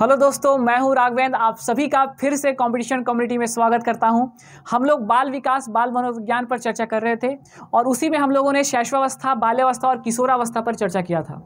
hello दोस्तों मैं हूं राघवेंद्र आप सभी का फिर से कंपटीशन कम्युनिटी में स्वागत करता हूं हम लोग बाल विकास बाल मनोविज्ञान पर चर्चा कर रहे थे और उसी में हम लोगों ने शैशवावस्था बाल्यावस्था और किशोरावस्था पर चर्चा किया था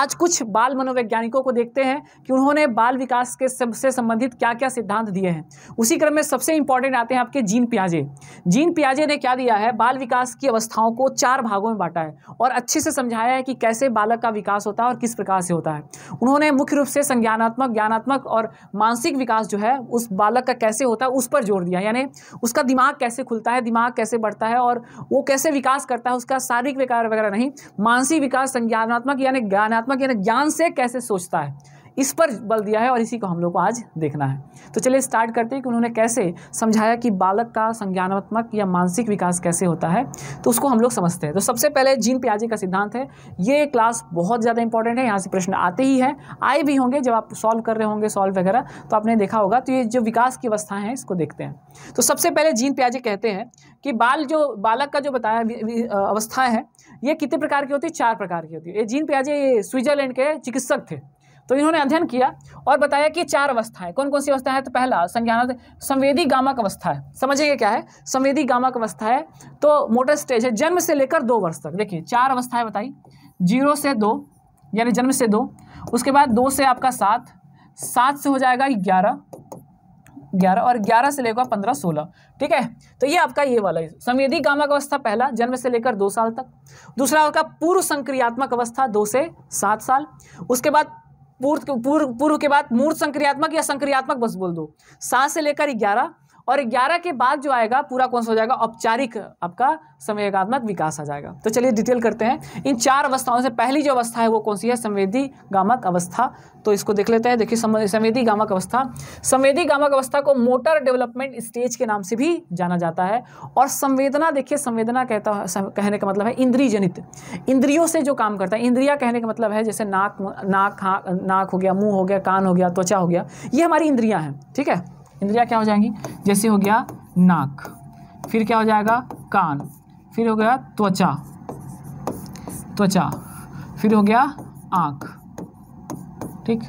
आज कुछ बाल मनोवैज्ञानिकों को देखते हैं कि उन्होंने बाल विकास के सबसे संबंधित क्या क्या सिद्धांत दिए हैं उसी क्रम में सबसे इंपॉर्टेंट आते हैं आपके जीन प्याजे जीन प्याजे ने क्या दिया है बाल विकास की अवस्थाओं को चार भागों में बांटा है और अच्छे से समझाया है कि कैसे बालक का विकास होता है और किस प्रकार से होता है उन्होंने मुख्य रूप से संज्ञानात्मक ज्ञान भावनात्मक और मानसिक विकास जो है उस बालक का कैसे होता है उस पर जोर दिया यानी उसका दिमाग कैसे खुलता है दिमाग कैसे बढ़ता है और वो कैसे विकास करता है उसका शारीरिक विकास वगैरह नहीं मानसिक विकास संज्ञानात्मक यानी ज्ञानात्मक यानी ज्ञान से कैसे सोचता है इस पर बल दिया है और इसी को हम लोग को आज देखना है तो चलिए स्टार्ट करते हैं कि उन्होंने कैसे समझाया कि बालक का संज्ञानात्मक या मानसिक विकास कैसे होता है तो उसको हम लोग समझते हैं तो सबसे पहले जीन प्याजे का सिद्धांत है ये क्लास बहुत ज़्यादा इंपॉर्टेंट है यहाँ से प्रश्न आते ही हैं आए भी होंगे जब आप सॉल्व कर रहे होंगे सॉल्व वगैरह तो आपने देखा होगा तो ये जो विकास की अवस्था है इसको देखते हैं तो सबसे पहले जीन प्याजे कहते हैं कि बाल जो बालक का जो बताया अवस्था है ये कितने प्रकार की होती है चार प्रकार की होती है ये जीन प्याजे स्विट्जरलैंड के चिकित्सक थे तो इन्होंने अध्ययन किया और बताया कि चार अवस्थाएं कौन कौन सी अवस्था है तो पहला संज्ञान संवेदी गामक अवस्था है समझिए क्या है संवेदी गामक अवस्था है तो मोटर स्टेज है जन्म से लेकर दो वर्ष तक देखिए चार अवस्थाएं बताई जीरो से दो यानी जन्म से दो उसके बाद दो से आपका सात सात से हो जाएगा ग्यारह ग्यारह और ग्यारह से लेकर पंद्रह सोलह ठीक है तो ये आपका ये वाला संवेदी गामक अवस्था पहला जन्म से लेकर दो साल तक दूसरा आपका पूर्व संक्रियात्मक अवस्था दो से सात साल उसके बाद पूर्व पूर्व के बाद मूर्त संक्रियात्मक या संक्रियात्मक बस बोल दो सात से लेकर ग्यारह और ग्यारह के बाद जो आएगा पूरा कौन सा हो जाएगा औपचारिक आपका संवेगात्मक विकास आ जाएगा तो चलिए डिटेल करते हैं इन चार अवस्थाओं से पहली जो अवस्था है वो कौन सी है संवेदी गामक अवस्था तो इसको देख लेते हैं देखिए संवेदी गामक अवस्था संवेदी गामक अवस्था को मोटर डेवलपमेंट स्टेज के नाम से भी जाना जाता है और संवेदना देखिए संवेदना कहता कहने का मतलब है इंद्री जनित इंद्रियों से जो काम करता है इंद्रिया कहने का मतलब है जैसे नाक नाक हाँ, नाक हो गया मुंह हो गया कान हो गया त्वचा हो गया ये हमारी इंद्रिया है ठीक है इंद्रिया क्या हो जाएंगी जैसे हो गया नाक फिर क्या हो जाएगा कान फिर हो गया त्वचा त्वचा फिर हो गया आँख ठीक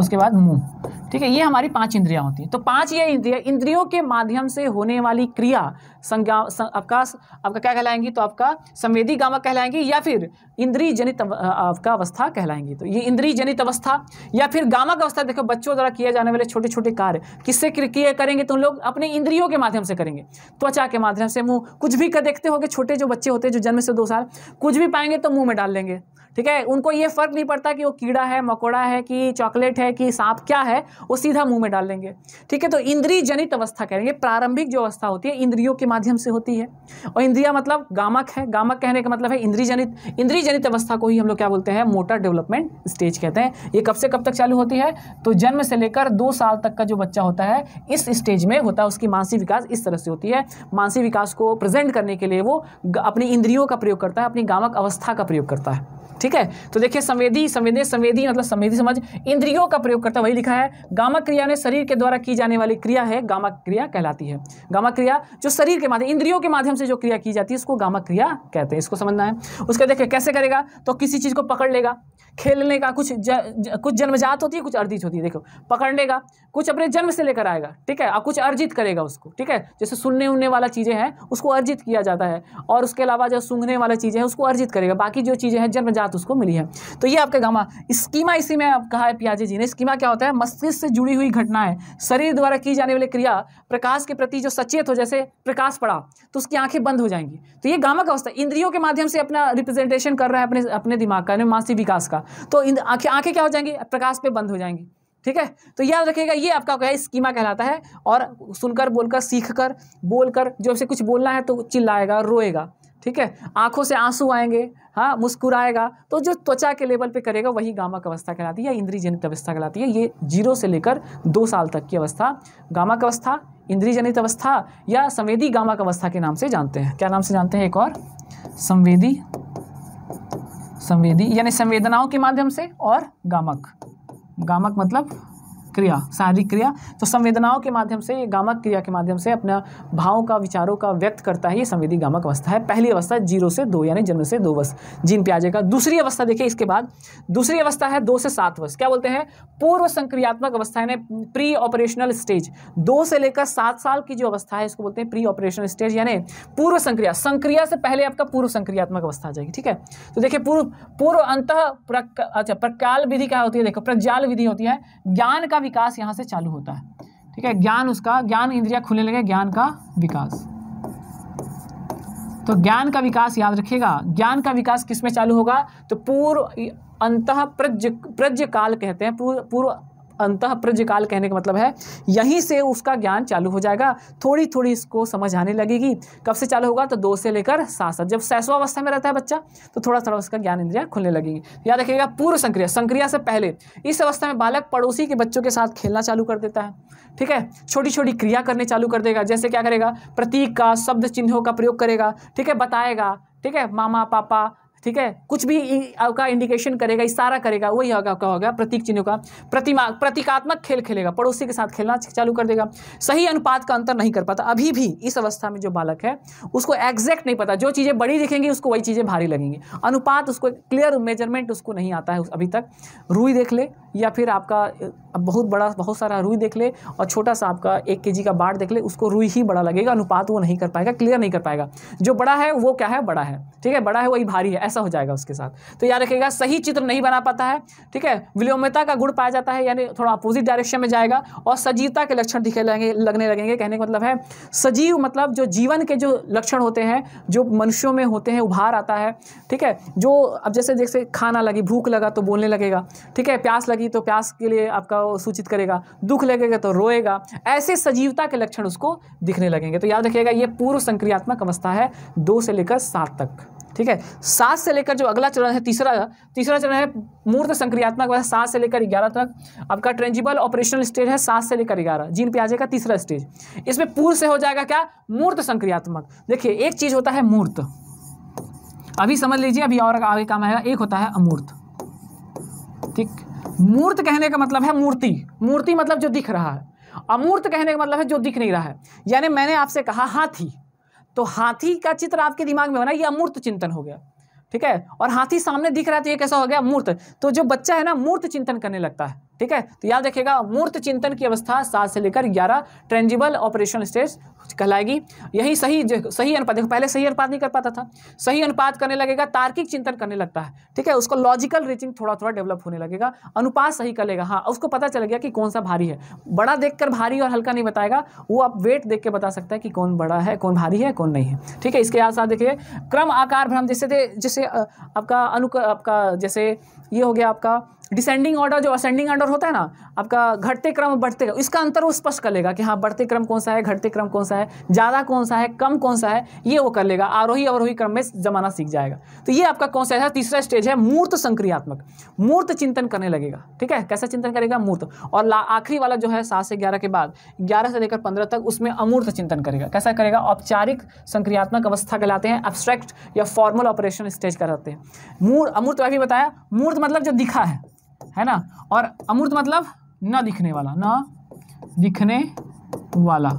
उसके बाद मुंह ठीक है ये हमारी पांच इंद्रियां होती हैं तो पांच ये इंद्रिया इंद्रियों के माध्यम से होने वाली क्रिया संज्ञा आपका आपका क्या कहलाएंगी तो आपका संवेदी गामक कहलाएंगी या फिर इंद्रिय जनित आपका अवस्था कहलाएंगी तो ये इंद्रिय जनित अवस्था या फिर गामक अवस्था देखो बच्चों द्वारा किए जाने वाले छोटे छोटे कार्य किससे किए करेंगे तो लोग अपने इंद्रियों के माध्यम से करेंगे त्वचा के माध्यम से मुँह कुछ भी देखते हो छोटे जो बच्चे होते हैं जो जन्म से दो साल कुछ भी पाएंगे तो मुँह में डाल लेंगे ठीक है उनको ये फ़र्क नहीं पड़ता कि वो कीड़ा है मकोड़ा है कि चॉकलेट है कि सांप क्या है वो सीधा मुंह में डाल लेंगे ठीक है तो इंद्रिय जनित अवस्था रहे प्रारंभिक जो अवस्था होती है इंद्रियों के माध्यम से होती है और इंद्रिया मतलब गामक है गामक कहने का मतलब है इंद्रिय जनित इंद्रिय जनित अवस्था को ही हम लोग क्या बोलते हैं मोटर डेवलपमेंट स्टेज कहते हैं ये कब से कब तक चालू होती है तो जन्म से लेकर दो साल तक का जो बच्चा होता है इस स्टेज में होता है उसकी मानसिक विकास इस तरह से होती है मानसिक विकास को प्रेजेंट करने के लिए वो अपनी इंद्रियों का प्रयोग करता है अपनी गामक अवस्था का प्रयोग करता है ठीक है तो देखिए संवेदी संवेदी संवेदी मतलब संवेदी समझ इंद्रियों का प्रयोग करता है वही लिखा है गामक क्रिया ने शरीर के द्वारा की जाने वाली क्रिया है गामक क्रिया कहलाती है गामक क्रिया जो शरीर के माध्यम इंद्रियों के माध्यम से जो क्रिया की जाती है इसको गामक क्रिया कहते हैं इसको समझना है उसके देखिए कैसे करेगा तो किसी चीज़ को पकड़ लेगा खेलने का कुछ ज, ज, कुछ जन्मजात होती है कुछ अर्जित होती है देखो पकड़ने का कुछ अपने जन्म से लेकर आएगा ठीक है और कुछ अर्जित करेगा उसको ठीक है जैसे सुनने उनने वाला चीज़ें हैं उसको अर्जित किया जाता है और उसके अलावा जो सूंघने वाला चीज़ें हैं उसको अर्जित करेगा बाकी जो चीज़ें हैं जन्मजात उसको मिली है तो ये आपका गामा स्कीमा इसी में आप कहा है पियाजे जी ने स्कीमा क्या होता है मस्तिष्क से जुड़ी हुई घटना है शरीर द्वारा की जाने वाली क्रिया प्रकाश के प्रति जो सचेत हो जैसे प्रकाश पड़ा तो उसकी आंखें बंद हो जाएंगी तो ये गामा का अवस्था इंद्रियों के माध्यम से अपना रिप्रेजेंटेशन कर रहा है अपने अपने दिमाग का मानसिक विकास का होगा तो इन आंखें आंखें क्या हो जाएंगी प्रकाश पे बंद हो जाएंगी ठीक है तो याद रखिएगा ये आपका क्या स्कीमा कहलाता है और सुनकर बोलकर सीख कर बोल जो उसे कुछ बोलना है तो चिल्लाएगा रोएगा ठीक है आंखों से आंसू आएंगे हाँ मुस्कुराएगा तो जो त्वचा के लेवल पे करेगा वही गामक अवस्था कहलाती है इंद्री जनित अवस्था कहलाती है ये जीरो से लेकर दो साल तक की अवस्था गामक अवस्था इंद्री जनित अवस्था या संवेदी गामक अवस्था के नाम से जानते हैं क्या नाम से जानते हैं एक और संवेदी संवेदी यानी संवेदनाओं के माध्यम से और गामक गामक मतलब क्रिया शारीरिक क्रिया तो संवेदनाओं के माध्यम से ये गामक क्रिया के माध्यम से अपना भावों का विचारों का व्यक्त करता है ये संवेदी गामक अवस्था है पहली अवस्था जीरो से दो यानी जन्म से दो वर्ष जीन प्याजे का दूसरी अवस्था देखिए इसके बाद दूसरी अवस्था है दो से सात वर्ष क्या बोलते हैं पूर्व संक्रियात्मक अवस्था यानी प्री ऑपरेशनल स्टेज दो से लेकर सात साल की जो अवस्था है इसको बोलते हैं प्री ऑपरेशनल स्टेज यानी पूर्व संक्रिया संक्रिया से पहले आपका पूर्व संक्रियात्मक अवस्था आ जाएगी ठीक है तो देखिए पूर्व पूर्व अंत अच्छा प्रकाल विधि क्या होती है देखो प्रज्ञाल विधि होती है ज्ञान का विकास यहाँ से चालू होता है ठीक है ज्ञान उसका ज्ञान इंद्रिया खुलने लगे ज्ञान का विकास तो ज्ञान का विकास याद रखिएगा ज्ञान का विकास किस में चालू होगा तो पूर्व अंत प्रज प्रज काल कहते हैं पूर्व पूर्व अंत प्रजकाल कहने का मतलब है यहीं से उसका ज्ञान चालू हो जाएगा थोड़ी थोड़ी इसको समझ आने लगेगी कब से चालू होगा तो दो से लेकर सात सात जब अवस्था में रहता है बच्चा तो थोड़ा थोड़ा उसका ज्ञान इंद्रिया खुलने लगेगी याद रखिएगा पूर्व संक्रिया संक्रिया से पहले इस अवस्था में बालक पड़ोसी के बच्चों के साथ खेलना चालू कर देता है ठीक है छोटी छोटी क्रिया करने चालू कर देगा जैसे क्या करेगा प्रतीक का शब्द चिन्हों का प्रयोग करेगा ठीक है बताएगा ठीक है मामा पापा ठीक है कुछ भी आपका इंडिकेशन करेगा इशारा करेगा वही होगा आपका होगा प्रतीक चिन्ह का प्रतिमा प्रतीकात्मक खेल खेलेगा पड़ोसी के साथ खेलना चालू कर देगा सही अनुपात का अंतर नहीं कर पाता अभी भी इस अवस्था में जो बालक है उसको एग्जैक्ट नहीं पता जो चीज़ें बड़ी दिखेंगी उसको वही चीज़ें भारी लगेंगी अनुपात उसको क्लियर मेजरमेंट उसको नहीं आता है अभी तक रुई देख ले या फिर आपका बहुत बड़ा बहुत सारा रुई देख ले और छोटा सा आपका एक के का बाढ़ देख ले उसको रुई ही बड़ा लगेगा अनुपात वो नहीं कर पाएगा क्लियर नहीं कर पाएगा जो बड़ा है वो क्या है बड़ा है ठीक है बड़ा है वही भारी है ऐसा हो जाएगा उसके साथ तो याद रखेगा सही चित्र नहीं बना पाता है ठीक है विलोमता का गुण पाया जाता है यानी थोड़ा अपोजिट डायरेक्शन में जाएगा और सजीवता के लक्षण दिखे लगेंगे लगने लगेंगे कहने का मतलब है सजीव मतलब जो जीवन के जो लक्षण होते हैं जो मनुष्यों में होते हैं उभार आता है ठीक है जो अब जैसे जैसे खाना लगी भूख लगा तो बोलने लगेगा ठीक है प्यास लगी तो प्यास के लिए आपका सूचित करेगा दुख लगेगा तो रोएगा ऐसे सजीवता के लक्षण उसको दिखने लगेंगे तो याद रखिएगा ये पूर्व संक्रियात्मक अवस्था है दो से लेकर सात तक ठीक है सात से लेकर जो अगला चरण है तीसरा तीसरा चरण है मूर्त संक्रियात्मक वह सात से लेकर ग्यारह तक आपका ट्रेंजिबल ऑपरेशनल स्टेज है सात से लेकर ग्यारह जीन प्याजे का तीसरा स्टेज इसमें पूर्व से हो जाएगा क्या मूर्त संक्रियात्मक देखिए एक चीज होता है मूर्त अभी समझ लीजिए अभी और आगे काम आएगा एक होता है अमूर्त ठीक मूर्त कहने का मतलब है मूर्ति मूर्ति मतलब जो दिख रहा है अमूर्त कहने का मतलब है जो दिख नहीं रहा है यानी मैंने आपसे कहा हाथी तो हाथी का चित्र आपके दिमाग में होना ये अमूर्त चिंतन हो गया ठीक है और हाथी सामने दिख रहा है तो ये कैसा हो गया मूर्त तो जो बच्चा है ना मूर्त चिंतन करने लगता है ठीक है तो याद रखिएगा मूर्त चिंतन की अवस्था सात से लेकर ग्यारह ट्रेंजिबल ऑपरेशन स्टेज कहलाएगी यही सही सही अनुपात देखो पहले सही अनुपात नहीं कर पाता था सही अनुपात करने लगेगा तार्किक चिंतन करने लगता है ठीक है उसको लॉजिकल रीचिंग थोड़ा थोड़ा डेवलप होने लगेगा अनुपात सही कर लेगा हाँ उसको पता चल गया कि कौन सा भारी है बड़ा देखकर भारी और हल्का नहीं बताएगा वो आप वेट देख के बता सकता है कि कौन बड़ा है कौन भारी है कौन नहीं है ठीक है इसके साथ साथ देखिए क्रम आकार भ्रम जैसे जैसे आपका अनु आपका जैसे ये हो गया आपका डिसेंडिंग ऑर्डर जो असेंडिंग ऑर्डर होता है ना आपका घटते क्रम बढ़ते क्रम इसका अंतर वो स्पष्ट कर लेगा कि हाँ बढ़ते क्रम कौन सा है घटते क्रम कौन सा है ज़्यादा कौन सा है कम कौन सा है ये वो कर लेगा आरोही अवरोही क्रम में जमाना सीख जाएगा तो ये आपका कौन सा है तीसरा स्टेज है मूर्त संक्रियात्मक मूर्त चिंतन करने लगेगा ठीक है कैसा चिंतन करेगा मूर्त और आखिरी वाला जो है सात से ग्यारह के बाद ग्यारह से लेकर पंद्रह तक उसमें अमूर्त चिंतन करेगा कैसा करेगा औपचारिक संक्रियात्मक अवस्था कहलाते हैं एब्स्ट्रैक्ट या फॉर्मल ऑपरेशन स्टेज कराते हैं मूर्त अमूर्त अभी बताया मूर्त मतलब जो दिखा है है ना और अमूर्त मतलब न दिखने वाला न दिखने वाला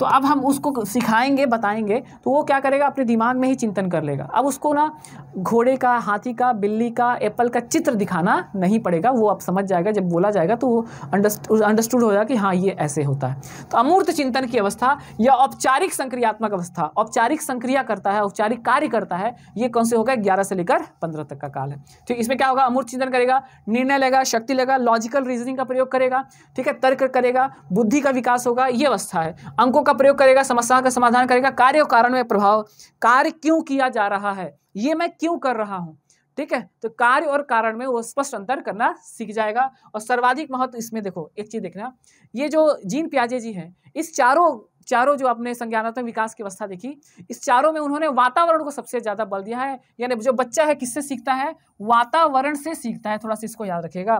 तो अब हम उसको सिखाएंगे बताएंगे तो वो क्या करेगा अपने दिमाग में ही चिंतन कर लेगा अब उसको ना घोड़े का हाथी का बिल्ली का एप्पल का चित्र दिखाना नहीं पड़ेगा वो आप समझ जाएगा जब बोला जाएगा तो वो अंडरस्टूड हो जाएगा कि हाँ ये ऐसे होता है तो अमूर्त चिंतन की अवस्था या औपचारिक संक्रियात्मक अवस्था औपचारिक संक्रिया करता है औपचारिक कार्य करता है ये कौन से होगा ग्यारह से लेकर पंद्रह तक का काल है ठीक तो इसमें क्या होगा अमूर्त चिंतन करेगा निर्णय लेगा शक्ति लेगा लॉजिकल रीजनिंग का प्रयोग करेगा ठीक है तर्क करेगा बुद्धि का विकास होगा ये अवस्था है अंकों का प्रयोग करेगा समस्या का समाधान करेगा कार्य और कारण में प्रभाव कार्य क्यों किया जा रहा है ये मैं क्यों कर रहा हूँ ठीक है तो कार्य और कारण में वो स्पष्ट अंतर करना सीख जाएगा और सर्वाधिक महत्व इसमें देखो एक चीज देखना ये जो जीन प्याजे जी हैं इस चारों चारों जो अपने संज्ञानात्मक विकास की अवस्था देखी इस चारों में उन्होंने वातावरण को सबसे ज़्यादा बल दिया है यानी जो बच्चा है किससे सीखता है वातावरण से सीखता है थोड़ा सा इसको याद रखेगा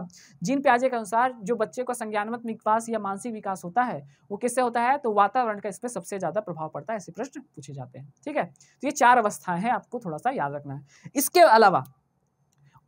जीन प्याजे के अनुसार जो बच्चे का संज्ञानात्मक विकास या मानसिक विकास होता है वो किससे होता है तो वातावरण का इस पर सबसे ज़्यादा प्रभाव पड़ता है ऐसे प्रश्न पूछे जाते हैं ठीक है तो ये चार अवस्थाएं हैं आपको थोड़ा सा याद रखना है इसके अलावा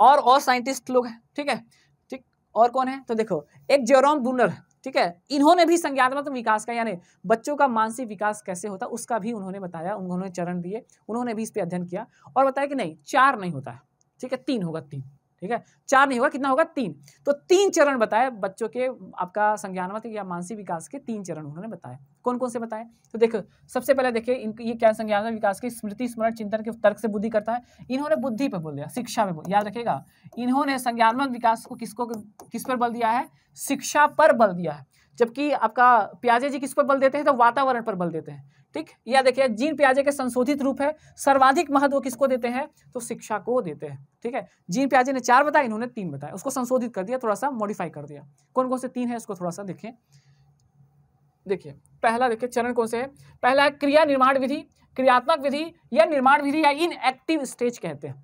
और और साइंटिस्ट लोग हैं ठीक है ठीक और कौन है तो देखो एक जेरोम बूनर ठीक है इन्होंने भी संज्ञानात्मक विकास का यानी बच्चों का मानसिक विकास कैसे होता उसका भी उन्होंने बताया उन्होंने चरण दिए उन्होंने भी इस पर अध्ययन किया और बताया कि नहीं चार नहीं होता है ठीक है तीन होगा तीन ठीक है चार नहीं होगा कितना होगा तीन तो तीन चरण बताए बच्चों के आपका संज्ञानात्मक या मानसिक विकास के तीन चरण उन्होंने बताए कौन कौन से बताए तो देखो सबसे पहले देखिए इनके ये क्या संज्ञान विकास की स्मृति स्मरण चिंतन के तर्क से बुद्धि करता है इन्होंने बुद्धि पर बोल दिया शिक्षा में याद रखेगा इन्होंने संज्ञानात्मक विकास को किसको किस पर बल दिया है शिक्षा पर बल दिया है जबकि आपका प्याजे जी किस पर बल देते हैं तो वातावरण पर बल देते हैं ठीक या देखिए जीन प्याजे के संशोधित रूप है सर्वाधिक महत्व किसको देते हैं तो शिक्षा को देते हैं ठीक है जीन प्याजे ने चार बताया इन्होंने तीन बताया उसको संशोधित कर दिया थोड़ा सा मॉडिफाई कर दिया कौन कौन से तीन है इसको थोड़ा सा देखिए देखिए पहला देखिए चरण कौन से है पहला है क्रिया निर्माण विधि क्रियात्मक विधि या निर्माण विधि या इन एक्टिव स्टेज कहते हैं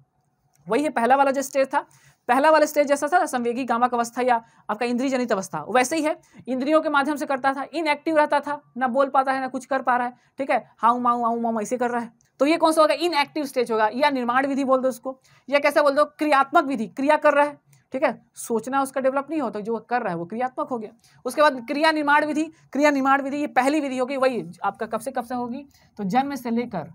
वही है पहला वाला जो स्टेज था पहला वाला स्टेज जैसा था संवेगी गामक अवस्था या आपका इंद्रिय जनित अवस्था वैसे ही है इंद्रियों के माध्यम से करता था इनएक्टिव रहता था ना बोल पाता है ना कुछ कर पा रहा है ठीक है हाउ माऊ आऊ माऊ ऐसे कर रहा है तो ये कौन सा होगा इनएक्टिव स्टेज होगा या निर्माण विधि बोल दो उसको या कैसे बोल दो क्रियात्मक विधि क्रिया कर रहा है ठीक है सोचना उसका डेवलप नहीं होता जो कर रहा है वो क्रियात्मक हो गया उसके बाद क्रिया निर्माण विधि क्रिया निर्माण विधि ये पहली विधि होगी वही आपका कब से कब से होगी तो जन्म से लेकर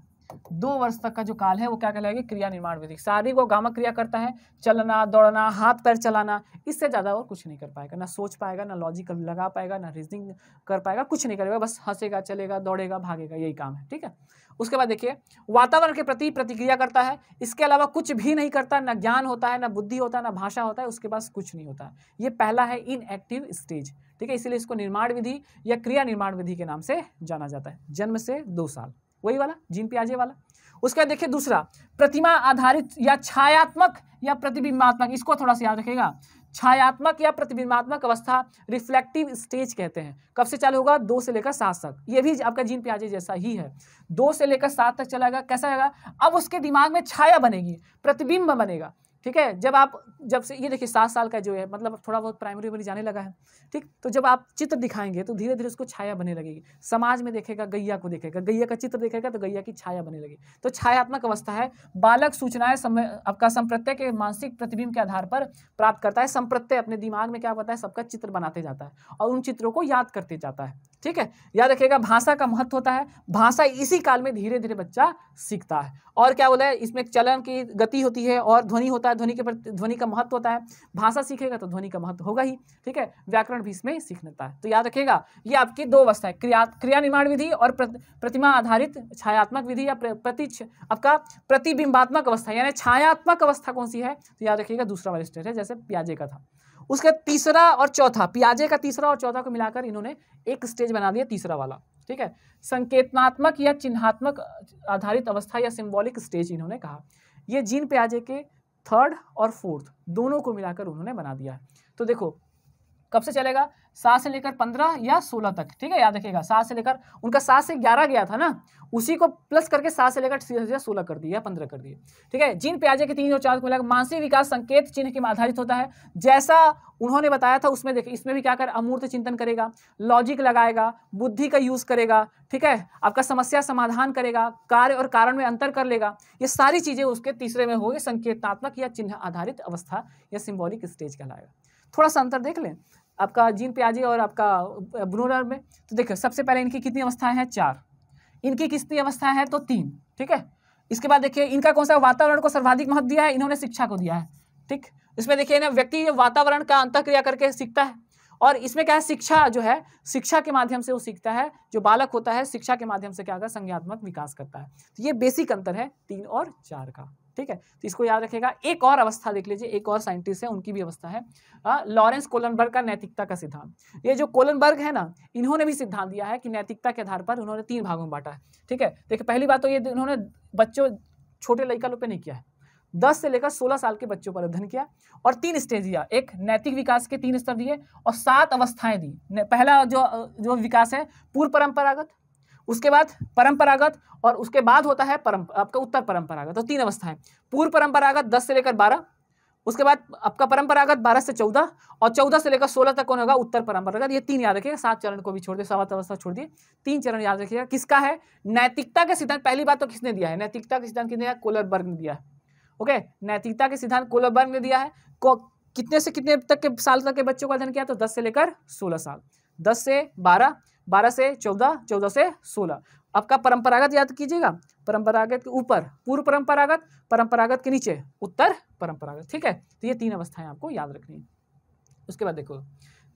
दो वर्ष तक का जो काल है वो क्या कहलाएगी क्रिया निर्माण विधि शारीरिक और गामक क्रिया करता है चलना दौड़ना हाथ पैर चलाना इससे ज़्यादा और कुछ नहीं कर पाएगा ना सोच पाएगा ना लॉजिकल लगा पाएगा ना रीजनिंग कर पाएगा कुछ नहीं करेगा बस हंसेगा चलेगा दौड़ेगा भागेगा यही काम है ठीक है उसके बाद देखिए वातावरण के प्रति प्रतिक्रिया करता है इसके अलावा कुछ भी नहीं करता ना ज्ञान होता है ना बुद्धि होता है ना भाषा होता है उसके पास कुछ नहीं होता है ये पहला है इन एक्टिव स्टेज ठीक है इसलिए इसको निर्माण विधि या क्रिया निर्माण विधि के नाम से जाना जाता है जन्म से दो साल वही वाला जीन पियाजे वाला उसके बाद देखिए दूसरा प्रतिमा आधारित या छायात्मक या प्रतिबिंबात्मक इसको थोड़ा सा याद रखेगा छायात्मक या प्रतिबिंबात्मक अवस्था रिफ्लेक्टिव स्टेज कहते हैं कब से चालू होगा दो से लेकर सात तक ये भी आपका जीन प्याजे जैसा ही है दो से लेकर सात तक चलाएगा कैसा रहेगा अब उसके दिमाग में छाया बनेगी प्रतिबिंब बनेगा ठीक है जब आप जब से ये देखिए सात साल का जो है मतलब थोड़ा बहुत प्राइमरी वरी जाने लगा है ठीक तो जब आप चित्र दिखाएंगे तो धीरे धीरे उसको छाया बने लगेगी समाज में देखेगा गैया को देखेगा गैया का चित्र देखेगा तो गैया की छाया बने लगेगी तो छायात्मक अवस्था है बालक सूचनाएं आपका संप्रत्यय के मानसिक प्रतिबिंब के आधार पर प्राप्त करता है संप्रत्यय अपने दिमाग में क्या होता है सबका चित्र बनाते जाता है और उन चित्रों को याद करते जाता है ठीक है याद रखिएगा भाषा का महत्व होता है भाषा इसी काल में धीरे धीरे बच्चा सीखता है और क्या बोला है इसमें चलन की गति होती है और ध्वनि होता है ध्वनि के प्रति ध्वनि का महत्व होता है भाषा सीखेगा तो ध्वनि का महत्व होगा ही ठीक है व्याकरण भी इसमें सीख लेता है तो याद रखिएगा ये आपकी दो अवस्था है क्रिया क्रिया निर्माण विधि और प्रतिमा आधारित छायात्मक विधि या प्रति आपका प्रतिबिंबात्मक अवस्था यानी छायात्मक अवस्था कौन सी है तो याद रखिएगा दूसरा वाला स्टेट है जैसे प्याजे का था उसके तीसरा और चौथा पियाजे का तीसरा और चौथा को मिलाकर इन्होंने एक स्टेज बना दिया तीसरा वाला ठीक है संकेतनात्मक या चिन्हात्मक आधारित अवस्था या सिम्बॉलिक स्टेज इन्होंने कहा ये जीन प्याजे के थर्ड और फोर्थ दोनों को मिलाकर उन्होंने बना दिया तो देखो कब से चलेगा सात से लेकर पंद्रह या सोलह तक ठीक है याद रखिएगा सात से लेकर उनका सात से ग्यारह गया था ना उसी को प्लस करके सात से लेकर सोलह कर दिया पंद्रह कर दिए ठीक है जिन प्याजे के तीन और चार को मिलाकर मानसिक विकास संकेत चिन्ह के आधारित होता है जैसा उन्होंने बताया था उसमें देखिए इसमें भी क्या कर अमूर्त चिंतन करेगा लॉजिक लगाएगा बुद्धि का यूज करेगा ठीक है आपका समस्या समाधान करेगा कार्य और कारण में अंतर कर लेगा ये सारी चीजें उसके तीसरे में होगी संकेतात्मक या चिन्ह आधारित अवस्था या सिंबॉलिक स्टेज कहलाएगा थोड़ा सा अंतर देख लें आपका जीन प्याजी और आपका ब्रूनर में तो देखो सबसे पहले इनकी कितनी अवस्थाएं हैं चार इनकी कितनी अवस्थाएं हैं तो तीन ठीक है इसके बाद देखिए इनका कौन सा वातावरण को सर्वाधिक महत्व दिया है इन्होंने शिक्षा को दिया है ठीक इसमें देखिए ना व्यक्ति वातावरण का अंत क्रिया करके सीखता है और इसमें क्या है शिक्षा जो है शिक्षा के माध्यम से वो सीखता है जो बालक होता है शिक्षा के माध्यम से क्या होगा संज्ञात्मक विकास करता है तो ये बेसिक अंतर है तीन और चार का ठीक है तो इसको याद रखेगा एक और अवस्था देख लीजिए एक और साइंटिस्ट है उनकी भी अवस्था है लॉरेंस कोलनबर्ग का नैतिकता का सिद्धांत ये जो कोलनबर्ग है ना इन्होंने भी सिद्धांत दिया है कि नैतिकता के आधार पर उन्होंने तीन भागों में बांटा है ठीक है देखिए पहली बात तो ये उन्होंने बच्चों छोटे लड़का लोग पे नहीं किया है दस से लेकर सोलह साल के बच्चों पर अध्ययन किया और तीन स्टेज दिया एक नैतिक विकास के तीन स्तर दिए और सात अवस्थाएं दी पहला जो जो विकास है पूर्व परंपरागत उसके बाद परंपरागत और उसके बाद होता है परम आपका उत्तर परंपरागत तो तीन अवस्थाएं पूर्व परंपरागत दस से लेकर बारह उसके बाद आपका परंपरागत बारह से चौदह और चौदह से लेकर सोलह तक कौन होगा उत्तर परंपरागत ये तीन याद रखिएगा सात चरण को भी छोड़ दिए सात अवस्था छोड़ दिए तीन चरण याद रखिएगा किसका है नैतिकता का सिद्धांत पहली बात तो किसने दिया है नैतिकता का सिद्धांत किसने दिया कोलर वर्ग ने दिया है ओके नैतिकता के सिद्धांत कोलबर्ग ने दिया है को, कितने से कितने तक के साल तक के बच्चों का अध्ययन किया तो दस से लेकर सोलह साल दस से बारह बारह से चौदह चौदह से सोलह आपका परंपरागत याद कीजिएगा परंपरागत के ऊपर पूर्व परंपरागत परंपरागत के नीचे उत्तर परंपरागत ठीक है तो ये तीन अवस्थाएं आपको याद रखनी है उसके बाद देखो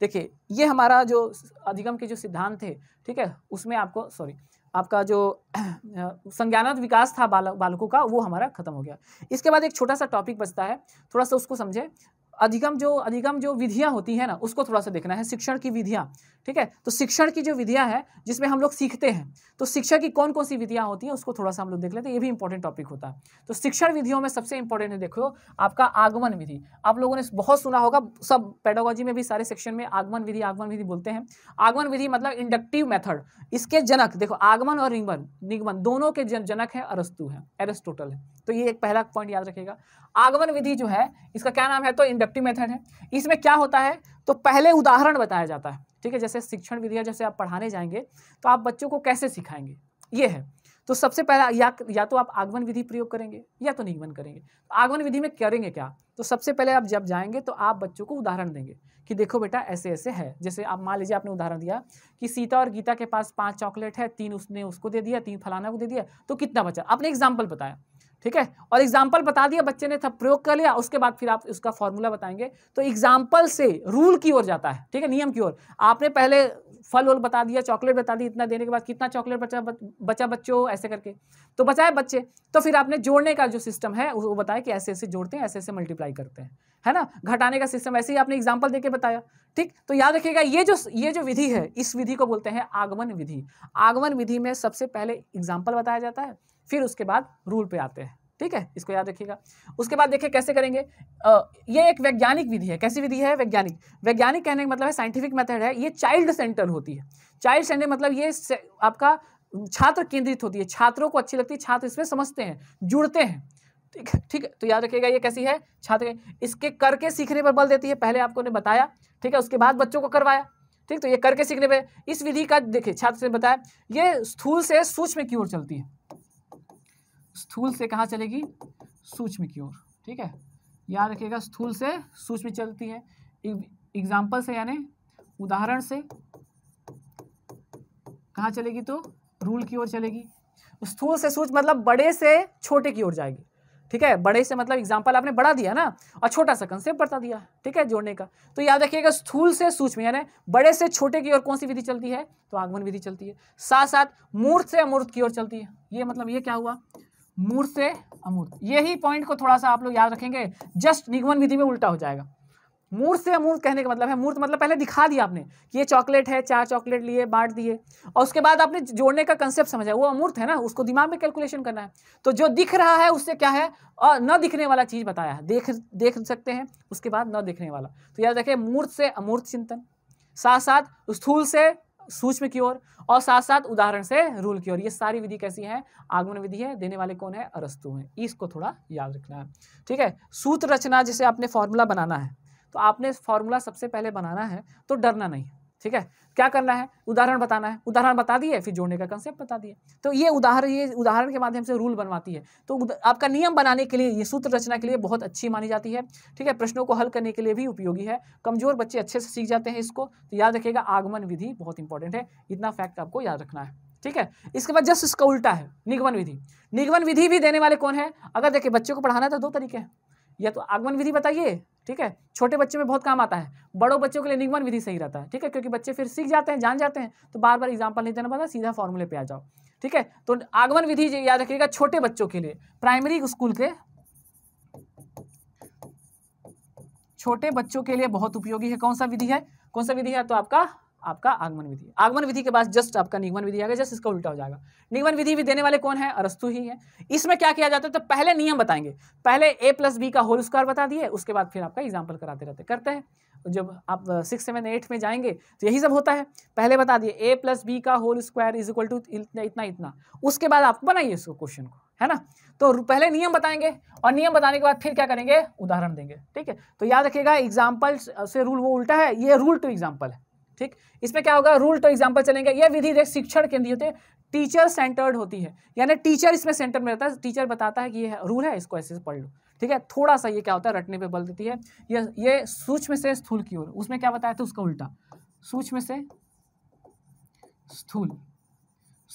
देखिए ये हमारा जो अधिगम के जो सिद्धांत थे ठीक है उसमें आपको सॉरी आपका जो संज्ञानात्मक विकास था बालकों का वो हमारा खत्म हो गया इसके बाद एक छोटा सा टॉपिक बचता है थोड़ा सा उसको समझे अधिगम जो अधिगम जो विधियां होती है ना उसको थोड़ा सा देखना है शिक्षण की विधियां ठीक है तो शिक्षण की जो विधियां है जिसमें हम लोग सीखते हैं तो शिक्षा की कौन कौन सी विधियां होती हैं उसको थोड़ा सा हम लोग देख लेते हैं ये भी इंपॉर्टेंट टॉपिक होता है तो शिक्षण विधियों में सबसे इंपॉर्टेंट है देखो आपका आगमन विधि आप लोगों ने बहुत सुना होगा सब पेडोलॉजी में भी सारे सेक्शन में आगमन विधि आगमन विधि बोलते हैं आगमन विधि मतलब इंडक्टिव मेथड इसके जनक देखो आगमन और निगमन निगमन दोनों के जनक है अरस्तु है एरेस्टोटल है तो ये एक पहला पॉइंट याद रखेगा आगमन विधि जो है इसका क्या नाम है तो इंडक्टिव मेथड है इसमें क्या होता है तो पहले उदाहरण बताया जाता है ठीक है जैसे शिक्षण विधियाँ जैसे आप पढ़ाने जाएंगे तो आप बच्चों को कैसे सिखाएंगे ये है तो सबसे पहला या या तो आप आगमन विधि प्रयोग करेंगे या तो निगमन करेंगे तो आगमन विधि में करेंगे क्या तो सबसे पहले आप जब जाएंगे तो आप बच्चों को उदाहरण देंगे कि देखो बेटा ऐसे ऐसे है जैसे आप मान लीजिए आपने उदाहरण दिया कि सीता और गीता के पास पांच चॉकलेट है तीन उसने उसको दे दिया तीन फलाना को दे दिया तो कितना बचा आपने एग्जाम्पल बताया ठीक है और एग्जाम्पल बता दिया बच्चे ने था प्रयोग कर लिया उसके बाद फिर आप उसका फॉर्मूला बताएंगे तो एग्जाम्पल से रूल की ओर जाता है ठीक है नियम की ओर आपने पहले फल वल बता दिया चॉकलेट बता दी इतना देने के बाद कितना चॉकलेट बचा बचा बच्चों ऐसे करके तो बचाए बच्चे तो फिर आपने जोड़ने का जो सिस्टम है वो बताया कि ऐसे ऐसे जोड़ते हैं ऐसे ऐसे मल्टीप्लाई करते हैं है ना घटाने का सिस्टम ऐसे ही आपने एग्जाम्पल देके बताया ठीक तो याद रखिएगा ये जो ये जो विधि है इस विधि को बोलते हैं आगमन विधि आगमन विधि में सबसे पहले एग्जाम्पल बताया जाता है फिर उसके बाद रूल पे आते हैं ठीक है इसको याद रखिएगा उसके बाद देखिए कैसे करेंगे आ, ये एक वैज्ञानिक विधि है कैसी विधि है वैज्ञानिक वैज्ञानिक कहने का मतलब है साइंटिफिक मेथड है ये चाइल्ड सेंटर होती है चाइल्ड सेंटर मतलब ये आपका छात्र केंद्रित होती है छात्रों को अच्छी लगती है छात्र इसमें समझते हैं जुड़ते हैं ठीक है ठीक है तो याद रखिएगा ये कैसी है छात्र इसके करके सीखने पर बल देती है पहले आपको ने बताया ठीक है उसके बाद बच्चों को करवाया ठीक तो ये करके सीखने पर इस विधि का देखिए छात्र ने बताया ये स्थूल से सूक्ष्म की ओर चलती है स्थूल से कहाँ चलेगी सूक्ष्म की ओर ठीक है याद रखिएगा स्थूल से सूक्ष्म चलती है एग्जाम्पल से यानी उदाहरण से कहाँ चलेगी तो रूल की ओर चलेगी स्थूल से सूच मतलब बड़े से छोटे की ओर जाएगी ठीक है बड़े से मतलब एग्जाम्पल आपने बड़ा दिया ना और छोटा सा कंसेप्ट बढ़ता दिया ठीक है जोड़ने का तो याद रखिएगा स्थूल से सूक्ष्म यानी बड़े से छोटे की ओर कौन सी विधि चलती है तो आगमन विधि चलती है साथ साथ मूर्त से अमूर्त की ओर चलती है ये मतलब ये क्या हुआ मूर्त से अमूर्त यही पॉइंट को थोड़ा सा आप लोग याद रखेंगे जस्ट निगमन विधि में उल्टा हो जाएगा मूर्त से अमूर्त कहने का मतलब है मूर्त मतलब पहले दिखा दिया आपने कि ये चॉकलेट है चार चॉकलेट लिए बांट दिए और उसके बाद आपने जोड़ने का कंसेप्ट समझा वो अमूर्त है ना उसको दिमाग में कैलकुलेशन करना है तो जो दिख रहा है उससे क्या है और न दिखने वाला चीज़ बताया है देख देख सकते हैं उसके बाद न दिखने वाला तो याद रखे मूर्त से अमूर्त चिंतन साथ साथ स्थूल से सूक्ष्म की ओर और साथ साथ उदाहरण से रूल की ओर ये सारी विधि कैसी है आगमन विधि है देने वाले कौन है अरस्तु है इसको थोड़ा याद रखना है ठीक है सूत्र रचना जिसे आपने फॉर्मूला बनाना है तो आपने फॉर्मूला सबसे पहले बनाना है तो डरना नहीं ठीक है क्या करना है उदाहरण बताना है उदाहरण बता दिए फिर जोड़ने का कंसेप्ट बता दिए तो ये उदाहरण ये उदाहरण के माध्यम से रूल बनवाती है तो आपका नियम बनाने के लिए ये सूत्र रचना के लिए बहुत अच्छी मानी जाती है ठीक है प्रश्नों को हल करने के लिए भी उपयोगी है कमजोर बच्चे अच्छे से सीख जाते हैं इसको तो याद रखेगा आगमन विधि बहुत इंपॉर्टेंट है इतना फैक्ट आपको याद रखना है ठीक है इसके बाद जस्ट इसका उल्टा है निगमन विधि निगमन विधि भी देने वाले कौन है अगर देखिए बच्चों को पढ़ाना है तो दो तरीके हैं या तो आगमन विधि बताइए ठीक है छोटे बच्चों में बहुत काम आता है बड़ों बच्चों के लिए निगमन विधि सही रहता है ठीक है क्योंकि बच्चे फिर सीख जाते हैं जान जाते हैं तो बार बार एग्जाम्पल नहीं देना पड़ता सीधा फॉर्मूले पे आ जाओ ठीक है तो आगमन विधि याद रखिएगा छोटे बच्चों के लिए प्राइमरी स्कूल के छोटे बच्चों के लिए बहुत उपयोगी है कौन सा विधि है कौन सा विधि है तो आपका आपका आगमन विधि आगमन विधि के बाद जस्ट आपका निगमन विधि आएगा जस्ट इसका उल्टा हो जाएगा निगमन विधि भी देने वाले कौन है अरस्तु ही है इसमें क्या किया जाता है तो पहले नियम बताएंगे पहले ए प्लस बी का होल स्क्वायर बता दिए उसके बाद फिर आपका एग्जाम्पल कराते रहते करते हैं जब आप सिक्स सेवन एट में जाएंगे तो यही सब होता है पहले बता दिए ए प्लस बी का whole square is equal to इतना इतना उसके बाद आप बनाइए इसको क्वेश्चन को है ना तो पहले नियम बताएंगे और नियम बताने के बाद फिर क्या करेंगे उदाहरण देंगे ठीक है तो याद रखिएगा एग्जाम्पल uh, से रूल वो उल्टा है ये रूल टू एग्जाम्पल है ठीक इसमें क्या होगा रूल टू एग्जाम्पल चलेंगे यह विधि देख शिक्षण केंद्रीय होते टीचर सेंटर्ड होती है यानी टीचर इसमें सेंटर में रहता है टीचर बताता है कि ये रूल है इसको ऐसे पढ़ लो ठीक है थोड़ा सा ये क्या होता है रटने पे बल देती है ये ये सूक्ष्म से स्थूल की ओर उसमें क्या बताया था उसका उल्टा सूक्ष्म से स्थूल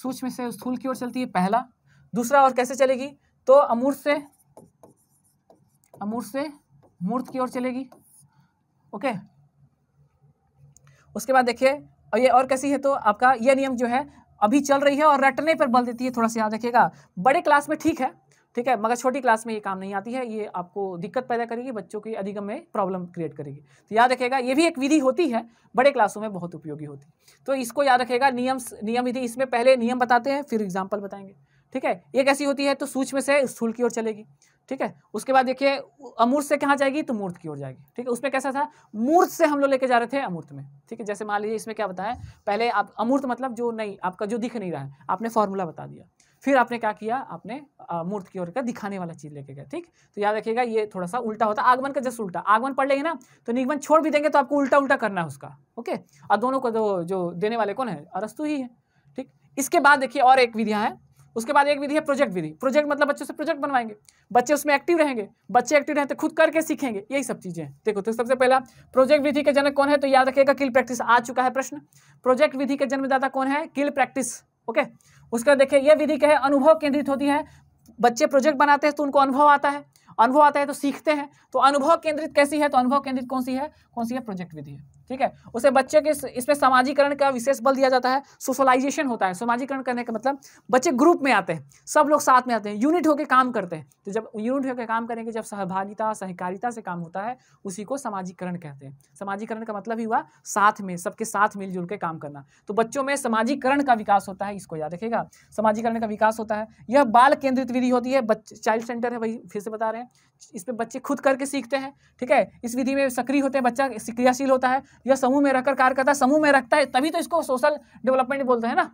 सूक्ष्म से स्थूल की ओर चलती है पहला दूसरा और कैसे चलेगी तो अमूर्त से अमूर्त से मूर्त की ओर चलेगी ओके उसके बाद देखिए और ये और कैसी है तो आपका ये नियम जो है अभी चल रही है और रटने पर बल देती है थोड़ा सा याद रखिएगा बड़े क्लास में ठीक है ठीक है मगर छोटी क्लास में ये काम नहीं आती है ये आपको दिक्कत पैदा करेगी बच्चों की अधिगम में प्रॉब्लम क्रिएट करेगी तो याद रखेगा ये भी एक विधि होती है बड़े क्लासों में बहुत उपयोगी होती है तो इसको याद रखेगा नियम नियम विधि इसमें पहले नियम बताते हैं फिर एग्जाम्पल बताएंगे ठीक है ये कैसी होती है तो सूक्ष्म से स्थूल की ओर चलेगी ठीक है उसके बाद देखिए अमूर्त से कहाँ जाएगी तो मूर्त की ओर जाएगी ठीक है उसमें कैसा था मूर्त से हम लोग लेके जा रहे थे अमूर्त में ठीक है जैसे मान लीजिए इसमें क्या बताया पहले आप अमूर्त मतलब जो नहीं आपका जो दिख नहीं रहा है आपने फॉर्मूला बता दिया फिर आपने क्या किया आपने मूर्त की ओर का दिखाने वाला चीज लेके गया ठीक तो याद रखिएगा ये थोड़ा सा उल्टा होता है आगमन का जस्ट उल्टा आगमन पढ़ लेंगे ना तो निगमन छोड़ भी देंगे तो आपको उल्टा उल्टा करना है उसका ओके और दोनों को जो जो देने वाले कौन है अरस्तु ही है ठीक इसके बाद देखिए और एक विधियाँ है उसके बाद एक विधि है प्रोजेक्ट विधि प्रोजेक्ट मतलब बच्चों से प्रोजेक्ट बनवाएंगे बच्चे उसमें एक्टिव रहेंगे बच्चे एक्टिव रहें तो खुद करके सीखेंगे यही सब चीज़ें देखो तो सबसे पहला प्रोजेक्ट विधि के जनक कौन है तो याद रखिएगा किल प्रैक्टिस आ चुका है प्रश्न प्रोजेक्ट विधि के जन्मदाता कौन है किल प्रैक्टिस ओके उसका देखिए यह विधि क्या है अनुभव केंद्रित होती है बच्चे प्रोजेक्ट बनाते हैं तो उनको अनुभव आता है अनुभव आता है तो सीखते हैं तो अनुभव केंद्रित कैसी है तो अनुभव केंद्रित कौन सी है कौन सी है प्रोजेक्ट विधि है ठीक है उसे बच्चे के इसमें समाजीकरण का विशेष बल दिया जाता है सोशलाइजेशन होता है समाजीकरण करने का मतलब बच्चे ग्रुप में आते हैं सब लोग साथ में आते हैं यूनिट होकर काम करते हैं तो जब यूनिट होकर काम करेंगे जब सहभागिता सहकारिता से काम होता है उसी को सामाजिकरण कहते हैं समाजीकरण का मतलब ही हुआ साथ में सबके साथ मिलजुल के काम करना तो बच्चों में सामाजिकरण का विकास होता है इसको याद रखेगा समाजीकरण का विकास होता है यह बाल केंद्रित विधि होती है चाइल्ड सेंटर है वही फिर से बता रहे हैं इसमें बच्चे खुद करके सीखते हैं ठीक है इस विधि में सक्रिय होते हैं बच्चा क्रियाशील होता है या समूह में रहकर कार्य करता है समूह में रखता है तभी तो इसको सोशल डेवलपमेंट बोलते हैं ना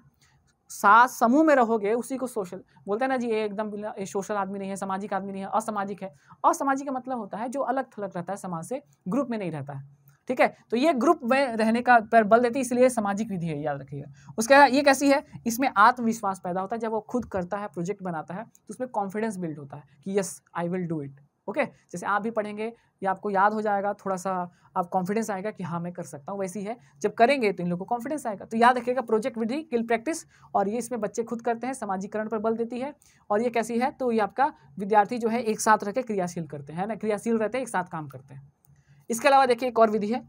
साथ समूह में रहोगे उसी को सोशल बोलते हैं ना जी ये एकदम सोशल आदमी नहीं है सामाजिक आदमी नहीं है असामाजिक है असामाजिक का मतलब होता है जो अलग थलग रहता है समाज से ग्रुप में नहीं रहता है ठीक है तो ये ग्रुप में रहने का पर बल देती है इसलिए सामाजिक विधि है याद रखिएगा उसके बाद ये कैसी है इसमें आत्मविश्वास पैदा होता है जब वो खुद करता है प्रोजेक्ट बनाता है तो उसमें कॉन्फिडेंस बिल्ड होता है कि yes I will do it okay जैसे आप भी पढ़ेंगे ये आपको याद हो जाएगा थोड़ा सा आप कॉन्फिडेंस आएगा कि हाँ मैं कर सकता हूँ वैसी है जब करेंगे तो इन लोगों को कॉन्फिडेंस आएगा तो याद रखिएगा प्रोजेक्ट विधि किल प्रैक्टिस और ये इसमें बच्चे खुद करते हैं सामाजिकरण पर बल देती है और ये कैसी है तो ये आपका विद्यार्थी जो है एक साथ रह क्रियाशील करते हैं ना क्रियाशील रहते हैं एक साथ काम करते हैं इसके अलावा देखिए एक और विधि है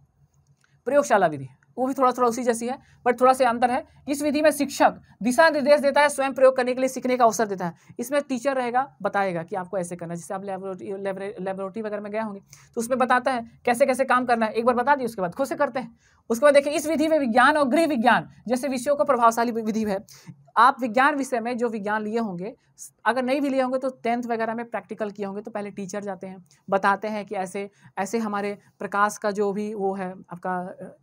प्रयोगशाला विधि वो भी थोड़ा थोड़ा उसी जैसी है बट थोड़ा सा अंतर है इस विधि में शिक्षक दिशा निर्देश देता है स्वयं प्रयोग करने के लिए सीखने का अवसर देता है इसमें टीचर रहेगा बताएगा कि आपको ऐसे करना जैसे आप लेबोरेटरी वगैरह में गया होंगे तो उसमें बताता है कैसे कैसे काम करना है एक बार बता दिए उसके बाद खुद से करते हैं उसके बाद देखिए इस विधि में विज्ञान और गृह विज्ञान जैसे विषयों का प्रभावशाली विधि है आप विज्ञान विषय में जो विज्ञान लिए होंगे अगर नहीं भी लिए होंगे तो टेंथ वगैरह में प्रैक्टिकल किए होंगे तो पहले टीचर जाते हैं बताते हैं कि ऐसे ऐसे हमारे प्रकाश का जो भी वो है आपका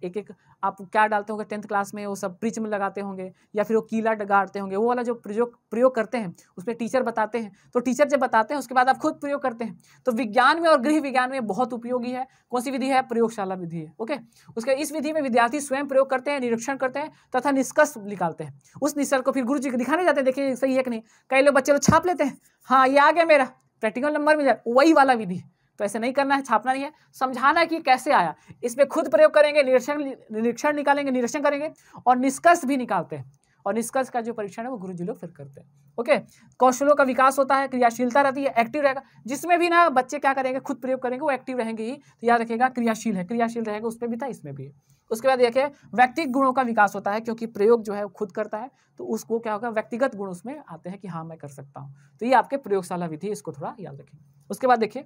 एक एक आप क्या डालते होंगे टेंथ क्लास में वो सब में लगाते होंगे या फिर वो कीला गाड़ते होंगे वो वाला जो प्रयोग प्रयोग करते हैं उसमें टीचर बताते हैं तो टीचर जब बताते हैं उसके बाद आप खुद प्रयोग करते हैं तो विज्ञान में और गृह विज्ञान में बहुत उपयोगी है कौन सी विधि है प्रयोगशाला विधि है ओके उसके इस विधि में विद्यार्थी स्वयं प्रयोग करते हैं निरीक्षण करते हैं तथा निष्कर्ष निकालते हैं उस निष्कर्ष को फिर गुरु जी को दिखाने जाते हैं देखिए सही है कि नहीं कई लोग बच्चे लोग छाप लेते हैं हाँ ये आ गया मेरा प्रैक्टिकल नंबर मिल जाए वही वाला विधि तो ऐसे नहीं करना है छापना नहीं है समझाना है कि कैसे आया इसमें खुद प्रयोग करेंगे निरीक्षण निरीक्षण निकालेंगे निरीक्षण करेंगे और निष्कर्ष भी निकालते हैं और निष्कर्ष का जो परीक्षण है वो गुरु जी लोग फिर करते हैं ओके कौशलों का विकास होता है क्रियाशीलता रहती है एक्टिव रहेगा जिसमें भी ना बच्चे क्या करेंगे खुद प्रयोग करेंगे वो एक्टिव रहेंगे ही तो याद रखेगा क्रियाशील है क्रियाशील रहेगा उसमें भी था इसमें भी उसके बाद देखिए व्यक्तिगत गुणों का विकास होता है क्योंकि प्रयोग जो है वो खुद करता है तो उसको क्या होगा व्यक्तिगत गुण उसमें आते हैं कि हाँ मैं कर सकता हूँ तो ये आपके प्रयोगशाला विधि इसको थोड़ा याद रखें उसके बाद देखिए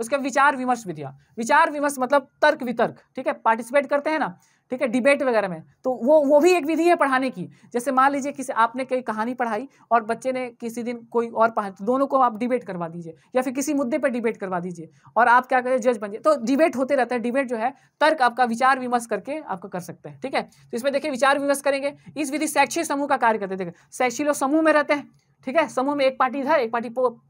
उसके विचार विमर्श विधिया विचार विमर्श मतलब तर्क वितर्क ठीक है पार्टिसिपेट करते हैं ना ठीक है डिबेट वगैरह में तो वो वो भी एक विधि है पढ़ाने की जैसे मान लीजिए किसी आपने कई कहानी पढ़ाई और बच्चे ने किसी दिन कोई और पढ़ा तो दोनों को आप डिबेट करवा दीजिए या फिर किसी मुद्दे पर डिबेट करवा दीजिए और आप क्या करें जज बन जाए तो डिबेट होते रहता है डिबेट जो है तर्क आपका विचार विमर्श करके आपको कर सकते हैं ठीक है तो इसमें देखिए विचार विमर्श करेंगे इस विधि शैक्षिक समूह का कार्य करते हैं देखिए शैक्षिक लोग समूह में रहते हैं ठीक है समूह में एक पार्टी इधर एक पार्टी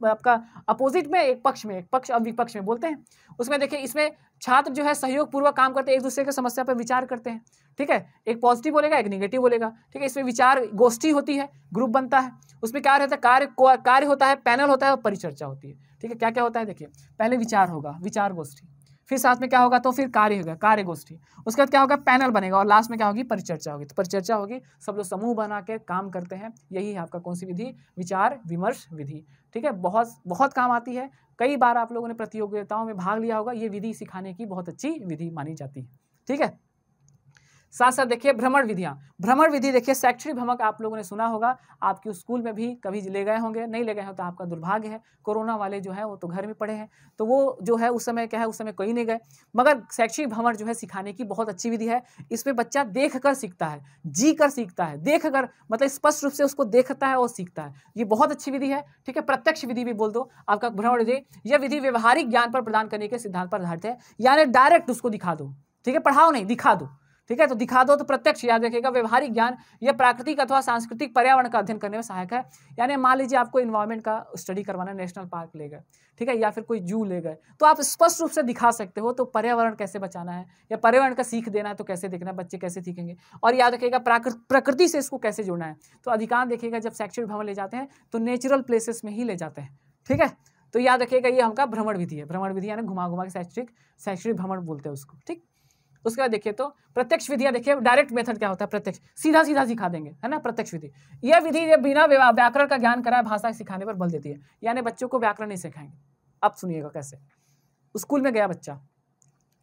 आपका अपोजिट में एक पक्ष में एक पक्ष और विपक्ष में बोलते हैं उसमें देखिए इसमें छात्र जो है सहयोग पूर्वक काम करते हैं एक दूसरे के समस्या पर विचार करते हैं ठीक है एक पॉजिटिव बोलेगा एक निगेटिव बोलेगा ठीक है इसमें विचार गोष्ठी होती है ग्रुप बनता है उसमें क्या रहता है कार्य कार्य होता है पैनल होता है और परिचर्चा होती है ठीक है क्या क्या होता है देखिए पहले विचार होगा विचार गोष्ठी फिर साथ में क्या होगा तो फिर कार्य होगा कार्य गोष्ठी उसके बाद क्या होगा पैनल बनेगा और लास्ट में क्या होगी परिचर्चा होगी तो परिचर्चा होगी सब लोग समूह बना के काम करते हैं यही है आपका कौन सी विधि विचार विमर्श विधि ठीक है बहुत बहुत काम आती है कई बार आप लोगों ने प्रतियोगिताओं में भाग लिया होगा ये विधि सिखाने की बहुत अच्छी विधि मानी जाती है ठीक है साथ साथ देखिए भ्रमण विधियाँ भ्रमण विधि देखिए शैक्षणिक भ्रमक आप लोगों ने सुना होगा आपके स्कूल में भी कभी ले गए होंगे नहीं ले गए हो तो आपका दुर्भाग्य है कोरोना वाले जो है वो तो घर में पड़े हैं तो वो जो है उस समय क्या है उस समय कहीं नहीं गए मगर शैक्षणिक भ्रमण जो है सिखाने की बहुत अच्छी विधि है इसमें बच्चा देख कर सीखता है जी कर सीखता है देख कर मतलब स्पष्ट रूप से उसको देखता है और सीखता है ये बहुत अच्छी विधि है ठीक है प्रत्यक्ष विधि भी बोल दो आपका भ्रमण विधि यह विधि व्यवहारिक ज्ञान पर प्रदान करने के सिद्धांत पर आधारित है यानी डायरेक्ट उसको दिखा दो ठीक है पढ़ाओ नहीं दिखा दो ठीक है तो दिखा दो तो प्रत्यक्ष याद रखेगा व्यवहारिक ज्ञान यह प्राकृतिक अथवा सांस्कृतिक पर्यावरण का अध्ययन करने में सहायक है यानी मान लीजिए आपको इन्वायरमेंट का स्टडी करवाना नेशनल पार्क ले गए ठीक है या फिर कोई जू ले गए तो आप स्पष्ट रूप से दिखा सकते हो तो पर्यावरण कैसे बचाना है या पर्यावरण का सीख देना है तो कैसे देखना है बच्चे कैसे सीखेंगे और याद रखेगा प्रकृति से इसको कैसे जोड़ना है तो अधिकांश देखिएगा जब शैक्षणिक भ्रमण ले जाते हैं तो नेचुरल प्लेसेस में ही ले जाते हैं ठीक है तो याद रखिएगा ये हमका भ्रमण विधि है भ्रमण विधि यानी घुमा घुमा के शैक्षणिक शैक्षणिक भ्रमण बोलते हैं उसको ठीक उसके बाद देखिए तो प्रत्यक्ष विधियां देखिए डायरेक्ट मेथड क्या होता है प्रत्यक्ष सीधा सीधा सिखा देंगे है ना प्रत्यक्ष विधि यह विधि जब बिना व्याकरण का ज्ञान कराए भाषा सिखाने पर बल देती है यानी बच्चों को व्याकरण नहीं सिखाएंगे अब सुनिएगा कैसे स्कूल में गया बच्चा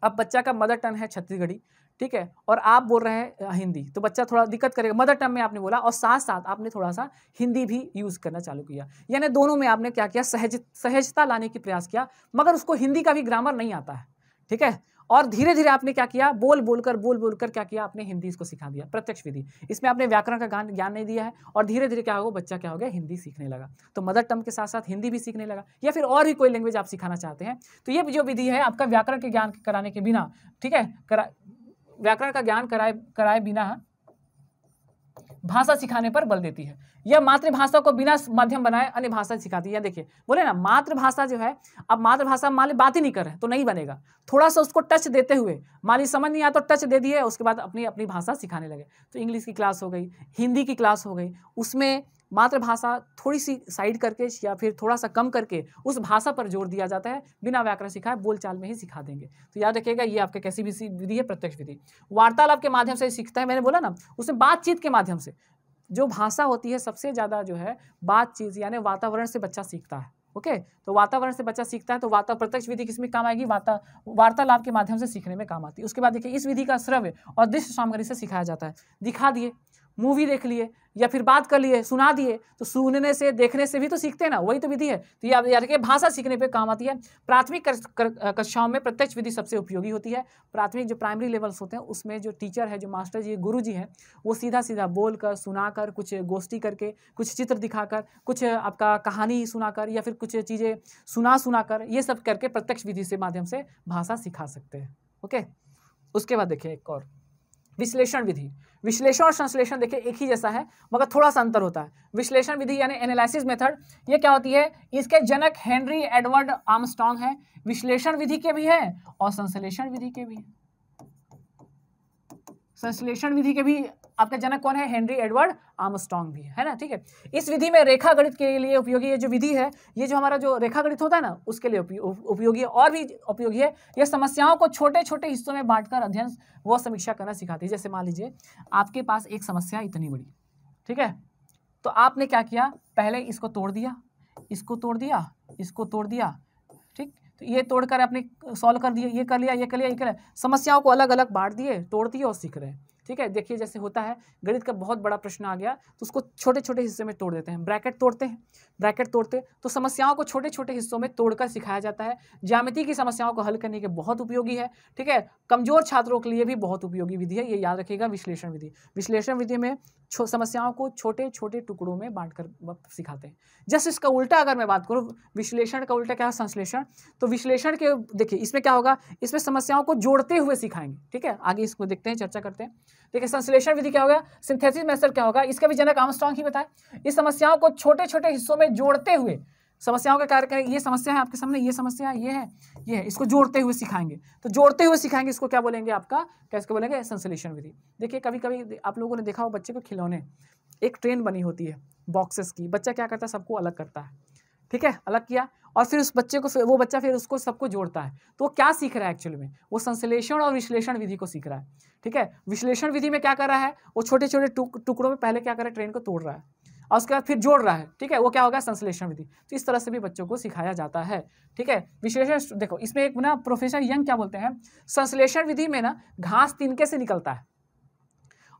अब बच्चा का मदर टंग है छत्तीसगढ़ी ठीक है और आप बोल रहे हैं हिंदी तो बच्चा थोड़ा दिक्कत करेगा मदर टंग में आपने बोला और साथ साथ आपने थोड़ा सा हिंदी भी यूज़ करना चालू किया यानी दोनों में आपने क्या किया सहज सहजता लाने की प्रयास किया मगर उसको हिंदी का भी ग्रामर नहीं आता है ठीक है और धीरे धीरे आपने क्या किया बोल बोलकर बोल बोलकर बोल क्या किया आपने हिंदी इसको सिखा दिया प्रत्यक्ष विधि इसमें आपने व्याकरण का ज्ञान नहीं दिया है और धीरे धीरे क्या होगा बच्चा क्या हो गया हिंदी सीखने लगा तो मदर टर्म के साथ साथ हिंदी भी सीखने लगा या फिर और भी कोई लैंग्वेज आप सिखाना चाहते हैं तो ये जो विधि है आपका व्याकरण के ज्ञान कराने के बिना ठीक है करा व्याकरण का ज्ञान कराए कराए बिना भाषा सिखाने पर बल देती है यह मातृभाषा को बिना माध्यम बनाए अन्य भाषा सिखाती है देखिए बोले ना मातृभाषा जो है अब मातृभाषा मान ली बात ही नहीं कर रहे तो नहीं बनेगा थोड़ा सा उसको टच देते हुए मान ली समझ नहीं आया तो टच दे दिए उसके बाद अपनी अपनी भाषा सिखाने लगे तो इंग्लिश की क्लास हो गई हिंदी की क्लास हो गई उसमें मातृभाषा थोड़ी सी साइड करके या फिर थोड़ा सा कम करके उस भाषा पर जोर दिया जाता है बिना व्याकरण सिखाए बोलचाल में ही सिखा देंगे तो याद रखिएगा ये आपका कैसी भी विधि है प्रत्यक्ष विधि वार्तालाप के माध्यम से सीखता है मैंने बोला ना उसमें बातचीत के माध्यम से जो भाषा होती है सबसे ज़्यादा जो है बातचीत यानी वातावरण से बच्चा सीखता है ओके तो वातावरण से बच्चा सीखता है तो वाता प्रत्यक्ष विधि किसमें काम आएगी वाता वार्तालाप के माध्यम से सीखने में काम आती है उसके बाद देखिए इस विधि का श्रव्य और दृश्य सामग्री से सिखाया जाता है दिखा दिए मूवी देख लिए या फिर बात कर लिए सुना दिए तो सुनने से देखने से भी तो सीखते हैं ना वही तो विधि है तो ये याद रखिए भाषा सीखने पे काम आती है प्राथमिक कक्षाओं में प्रत्यक्ष विधि सबसे उपयोगी होती है प्राथमिक जो प्राइमरी लेवल्स होते हैं उसमें जो टीचर है जो मास्टर जी गुरु जी हैं वो सीधा सीधा बोल कर सुना कर कुछ गोष्ठी करके कुछ चित्र दिखाकर कुछ आपका कहानी सुनाकर या फिर कुछ चीज़ें सुना सुना कर ये सब करके प्रत्यक्ष विधि से माध्यम से भाषा सिखा सकते हैं ओके उसके बाद देखिए एक और विश्लेषण विधि विश्लेषण और संश्लेषण देखिए एक ही जैसा है मगर थोड़ा सा अंतर होता है विश्लेषण विधि यानी एनालिसिस मेथड ये क्या होती है इसके जनक हेनरी एडवर्ड आर्मस्ट्रांग है विश्लेषण विधि के भी है और संश्लेषण विधि के भी है संश्लेषण विधि के भी आपका जनक कौन है हेनरी एडवर्ड आमस्टोंग भी है है ना ठीक है इस विधि में रेखा गणित के लिए उपयोगी है जो विधि है ये जो हमारा जो रेखा गणित होता है ना उसके लिए उपयोगी है और भी उपयोगी है यह समस्याओं को छोटे छोटे हिस्सों में बांटकर अध्ययन व समीक्षा करना सिखाती है जैसे मान लीजिए आपके पास एक समस्या इतनी बड़ी ठीक है तो आपने क्या किया पहले इसको तोड़ दिया इसको तोड़ दिया इसको तोड़ दिया ठीक तो ये तोड़कर आपने सॉल्व कर दिया ये कर लिया ये कर लिया ये कर लिया समस्याओं को अलग अलग बांट दिए तोड़ दिए और सीख रहे हैं ठीक है देखिए जैसे होता है गणित का बहुत बड़ा प्रश्न आ गया तो उसको छोटे छोटे हिस्से में तोड़ देते हैं ब्रैकेट तोड़ते हैं ब्रैकेट तोड़ते तो समस्याओं को छोटे छोटे हिस्सों में तोड़कर सिखाया जाता है ज्यामिति की समस्याओं को हल करने के बहुत उपयोगी है ठीक है कमजोर छात्रों के लिए भी बहुत उपयोगी विधि है ये याद रखिएगा विश्लेषण विधि विश्लेषण विधि में समस्याओं को छोटे छोटे टुकड़ों में बांट कर सिखाते हैं जस्ट इसका उल्टा अगर मैं बात करूँ विश्लेषण का उल्टा क्या है संश्लेषण तो विश्लेषण के देखिए इसमें क्या होगा इसमें समस्याओं को जोड़ते हुए सिखाएंगे ठीक है आगे इसको देखते हैं चर्चा करते हैं देखिए संश्लेषण विधि क्या होगा सिंथेसिस मेथड क्या होगा इसका भी जनक आमस्ट्रॉन्ग ही बताए इस समस्याओं को छोटे छोटे हिस्सों में जोड़ते हुए समस्याओं का कार्य करें ये समस्या है आपके सामने ये समस्या है ये है ये है इसको जोड़ते हुए सिखाएंगे तो जोड़ते हुए सिखाएंगे इसको क्या बोलेंगे आपका कैसे बोलेंगे संश्लेषण विधि देखिए कभी कभी आप लोगों ने देखा हो बच्चे को खिलौने एक ट्रेन बनी होती है बॉक्सेस की बच्चा क्या करता है सबको अलग करता है ठीक है अलग किया और फिर उस बच्चे को वो बच्चा फिर उसको सबको जोड़ता है तो वो क्या सीख रहा है एक्चुअल में वो संश्लेषण और विश्लेषण विधि को सीख रहा है ठीक है विश्लेषण विधि में क्या कर रहा है वो छोटे छोटे टुकड़ों में पहले क्या कर रहा है ट्रेन को तोड़ रहा है और उसके बाद फिर जोड़ रहा है ठीक है वो क्या होगा संश्लेषण विधि तो इस तरह से भी बच्चों को सिखाया जाता है ठीक है विश्लेषण देखो इसमें एक ना प्रोफेसर यंग क्या बोलते हैं संश्लेषण विधि में ना घास तिनके से निकलता है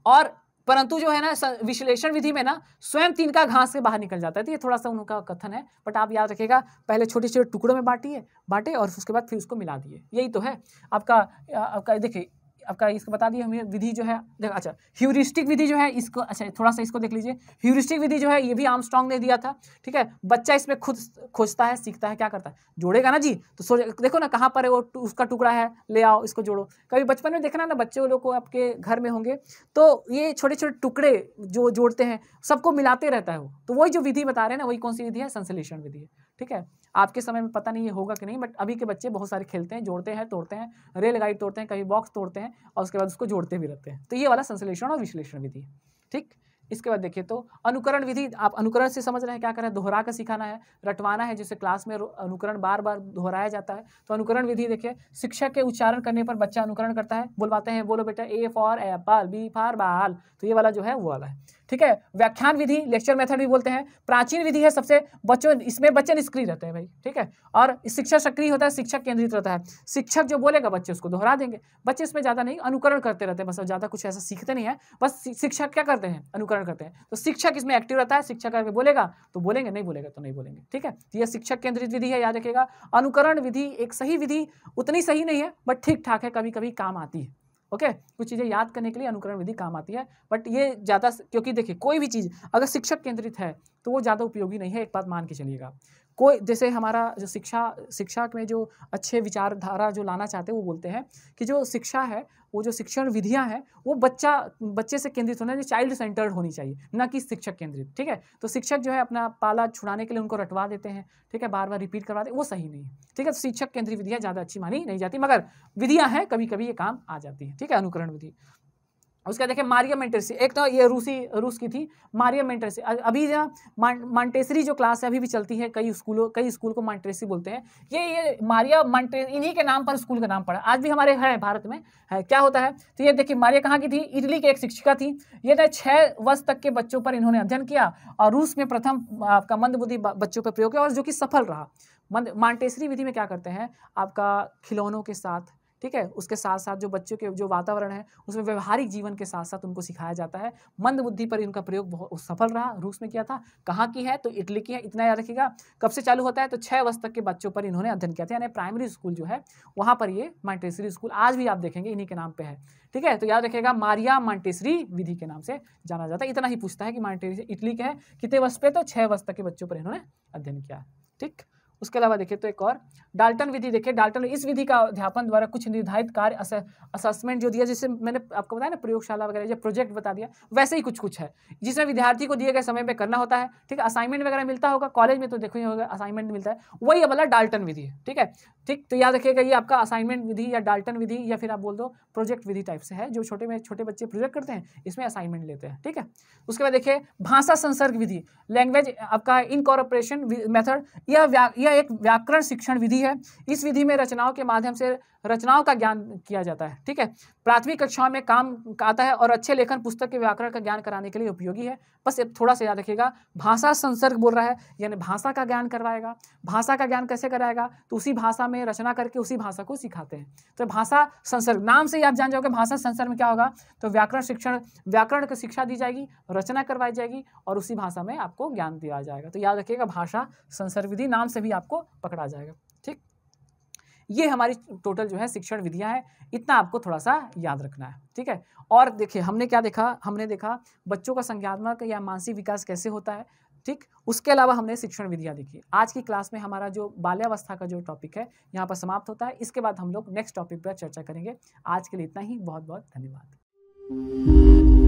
और परंतु जो है ना विश्लेषण विधि में ना स्वयं तीन का घास से बाहर निकल जाता है तो ये थोड़ा सा उनका कथन है बट आप याद रखेगा पहले छोटे छोटे टुकड़ों में बांटिए बांटे और उसके बाद फिर उसको मिला दिए यही तो है आपका आपका देखिए आपका इसको बता दिए हमें विधि जो है देख अच्छा ह्यूरिस्टिक विधि जो है इसको अच्छा थोड़ा सा इसको देख लीजिए ह्यूरिस्टिक विधि जो है ये भी आम ने दिया था ठीक है बच्चा इसमें खुद खोजता है सीखता है क्या करता है जोड़ेगा ना जी तो सोच देखो ना कहाँ पर है वो उसका टुकड़ा है ले आओ इसको जोड़ो कभी बचपन में देखना ना बच्चे लोग को आपके घर में होंगे तो ये छोटे छोटे टुकड़े जो जोड़ते हैं सबको मिलाते रहता है वो तो वही जो विधि बता रहे हैं ना वही कौन सी विधि है संश्लेषण विधि है ठीक है आपके समय में पता नहीं ये होगा कि नहीं बट अभी के बच्चे बहुत सारे खेलते हैं जोड़ते हैं तोड़ते हैं रेल गाइड तोड़ते हैं कहीं बॉक्स तोड़ते हैं और उसके बाद उसको जोड़ते भी रहते हैं तो ये वाला संश्लेषण और विश्लेषण विधि ठीक इसके बाद देखिए तो अनुकरण विधि आप अनुकरण से समझ रहे हैं क्या करें दोहरा कर सिखाना है रटवाना है जिसे क्लास में अनुकरण बार बार दोहराया जाता है तो अनुकरण विधि देखिए शिक्षक के उच्चारण करने पर बच्चा अनुकरण करता है बोलवाते हैं बोलो बेटा A for apple B for ball तो ये वाला जो है वो वाला है ठीक है व्याख्यान विधि लेक्चर मेथड भी बोलते हैं प्राचीन विधि है सबसे बच्चों इसमें बच्चे निष्क्रिय रहते हैं भाई ठीक है और शिक्षा सक्रिय होता है शिक्षक केंद्रित रहता है शिक्षक जो बोलेगा बच्चे उसको दोहरा देंगे बच्चे इसमें ज़्यादा नहीं अनुकरण करते रहते हैं बस ज़्यादा कुछ ऐसा सीखते नहीं है बस शिक्षक क्या करते हैं अनुकरण करते हैं तो शिक्षक इसमें एक्टिव रहता है शिक्षक अगर बोलेगा तो बोलेंगे नहीं बोलेगा तो नहीं बोलेंगे ठीक है तो यह शिक्षक केंद्रित विधि है याद रखेगा अनुकरण विधि एक सही विधि उतनी सही नहीं है बट ठीक ठाक है कभी कभी काम आती है ओके कुछ चीज़ें याद करने के लिए अनुकरण विधि काम आती है बट ये ज़्यादा क्योंकि देखिए कोई भी चीज़ अगर शिक्षक केंद्रित है तो वो ज़्यादा उपयोगी नहीं है एक बात मान के चलिएगा कोई जैसे हमारा जो शिक्षा शिक्षा में जो अच्छे विचारधारा जो लाना चाहते हैं वो बोलते हैं कि जो शिक्षा है वो जो शिक्षण विधियाँ हैं वो बच्चा बच्चे से केंद्रित होना चाहिए चाइल्ड सेंटर्ड होनी चाहिए ना कि शिक्षक केंद्रित ठीक है तो शिक्षक जो है अपना पाला छुड़ाने के लिए उनको रटवा देते हैं ठीक है बार बार रिपीट करवा देते वो सही नहीं है ठीक है तो शिक्षक केंद्रीय विधियाँ ज़्यादा अच्छी मानी नहीं जाती मगर विधियाँ हैं कभी कभी ये काम आ जाती है ठीक है अनुकरण विधि उसका देखें मारिया मेंटेसरी एक तो ये रूसी रूस की थी मारिया मेंटेसरी अभी जहाँ मांटेसरी जो क्लास है अभी भी चलती है कई स्कूलों कई स्कूल को मॉन्टेसरी बोलते हैं ये ये मारिया मांटे इन्हीं के नाम पर स्कूल का नाम पड़ा आज भी हमारे है भारत में है क्या होता है तो ये देखिए मारिया कहाँ की थी इटली की एक शिक्षिका थी ये ना तो छः वर्ष तक के बच्चों पर इन्होंने अध्ययन किया और रूस में प्रथम आपका मंदबुद्धि बच्चों पर प्रयोग किया और जो कि सफल रहा मंद मांटेसरी विधि में क्या करते हैं आपका खिलौनों के साथ ठीक है उसके साथ साथ जो बच्चों के जो वातावरण है उसमें व्यवहारिक जीवन के साथ साथ उनको सिखाया जाता है मंद बुद्धि पर इनका प्रयोग बहुत सफल रहा रूस में किया था कहाँ की है तो इटली की है इतना याद रखिएगा कब से चालू होता है तो छः वर्ष तक के बच्चों पर इन्होंने अध्ययन किया था यानी प्राइमरी स्कूल जो है वहाँ पर ये मांटेसरी स्कूल आज भी आप देखेंगे इन्हीं के नाम पर है ठीक है तो याद रखेगा मारिया मांटेसरी विधि के नाम से जाना जाता है इतना ही पूछता है कि मांटेसरी इटली के है कितने वर्ष पे तो छः वर्ष तक के बच्चों पर इन्होंने अध्ययन किया ठीक उसके अलावा देखें तो एक और डाल्टन विधि देखिए डाल्टन इस विधि का अध्यापन द्वारा कुछ निर्धारित कार्य असेसमेंट जो दिया जिसे मैंने आपको बताया ना प्रयोगशाला वगैरह या प्रोजेक्ट बता दिया वैसे ही कुछ कुछ है जिसमें विद्यार्थी को दिए गए समय पर करना होता है ठीक है असाइनमेंट वगैरह मिलता होगा कॉलेज में तो देखो ही होगा असाइनमेंट मिलता है वही अब डाल्टन विधि है ठीक है ठीक तो याद रखिएगा ये आपका असाइनमेंट विधि या डाल्टन विधि या फिर आप बोल दो प्रोजेक्ट विधि टाइप से है जो छोटे में छोटे बच्चे प्रोजेक्ट करते हैं इसमें असाइनमेंट लेते हैं ठीक है उसके बाद देखिए भाषा संसर्ग विधि लैंग्वेज आपका इनकॉरपोरेशन मेथड यह यह एक व्याकरण शिक्षण विधि है इस विधि में रचनाओं के माध्यम से रचनाओं का ज्ञान किया जाता है ठीक है प्राथमिक कक्षाओं में काम आता है और अच्छे लेखन पुस्तक के व्याकरण का ज्ञान कराने के लिए उपयोगी है बस ये थोड़ा सा याद रखिएगा भाषा संसर्ग बोल रहा है यानी भाषा का ज्ञान करवाएगा भाषा का ज्ञान कैसे कराएगा तो उसी भाषा में रचना करके उसी भाषा को सिखाते हैं तो भाषा संसर्ग नाम से ही आप जान जाओगे भाषा संसर्ग में क्या होगा तो व्याकरण शिक्षण व्याकरण की शिक्षा दी जाएगी रचना करवाई जाएगी और उसी भाषा में आपको ज्ञान दिया जाएगा तो याद रखिएगा भाषा संसर्ग विधि नाम से भी आपको पकड़ा जाएगा ठीक ये हमारी टोटल जो है शिक्षण विधियां हैं इतना आपको थोड़ा सा याद रखना है ठीक है और देखिए हमने क्या देखा हमने देखा बच्चों का संज्ञात्मक या मानसिक विकास कैसे होता है ठीक उसके अलावा हमने शिक्षण विधियाँ देखी आज की क्लास में हमारा जो बाल्यावस्था का जो टॉपिक है यहाँ पर समाप्त होता है इसके बाद हम लोग नेक्स्ट टॉपिक पर चर्चा करेंगे आज के लिए इतना ही बहुत बहुत धन्यवाद